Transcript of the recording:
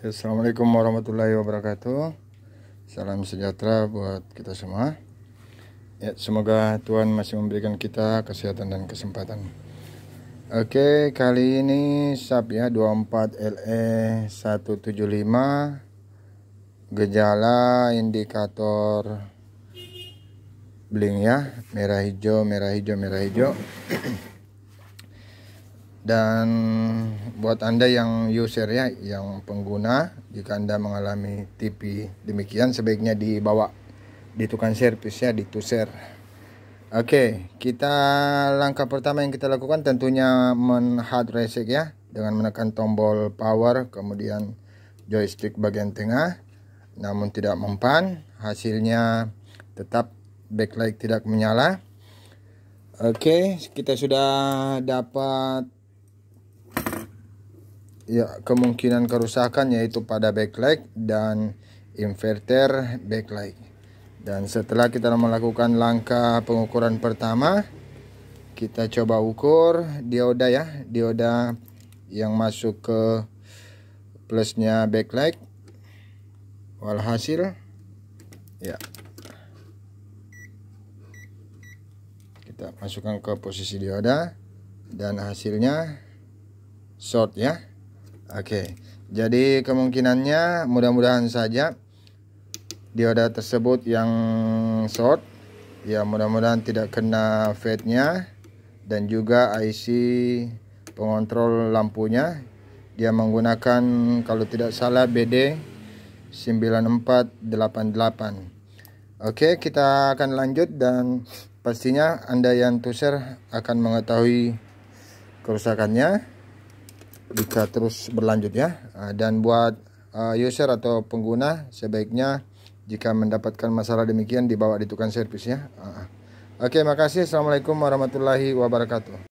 Assalamualaikum warahmatullahi wabarakatuh. Salam sejahtera buat kita semua. Ya, semoga Tuhan masih memberikan kita kesehatan dan kesempatan. Oke, kali ini SAP ya 24 LE 175 gejala indikator bling ya, merah hijau, merah hijau, merah hijau dan buat anda yang user ya, yang pengguna jika anda mengalami TV demikian sebaiknya dibawa di tukang ya, di tuser oke okay, kita langkah pertama yang kita lakukan tentunya men hard reset ya dengan menekan tombol power kemudian joystick bagian tengah namun tidak mempan hasilnya tetap backlight tidak menyala oke okay, kita sudah dapat ya kemungkinan kerusakan yaitu pada backlight dan inverter backlight dan setelah kita melakukan langkah pengukuran pertama kita coba ukur dioda ya dioda yang masuk ke plusnya backlight walhasil ya kita masukkan ke posisi dioda dan hasilnya short ya Oke, jadi kemungkinannya mudah-mudahan saja dioda tersebut yang short ya mudah-mudahan tidak kena fade-nya dan juga IC pengontrol lampunya dia menggunakan kalau tidak salah BD 9488 Oke kita akan lanjut dan pastinya anda yang tuser akan mengetahui kerusakannya jika terus berlanjut ya ah, dan buat ah, user atau pengguna sebaiknya jika mendapatkan masalah demikian dibawa di tukang servis ya ah, oke makasih assalamualaikum warahmatullahi wabarakatuh